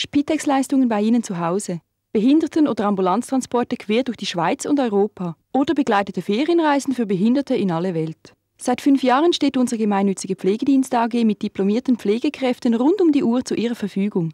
Spitex-Leistungen bei Ihnen zu Hause, Behinderten- oder Ambulanztransporte quer durch die Schweiz und Europa oder begleitete Ferienreisen für Behinderte in alle Welt. Seit fünf Jahren steht unsere gemeinnützige Pflegedienst AG mit diplomierten Pflegekräften rund um die Uhr zu ihrer Verfügung.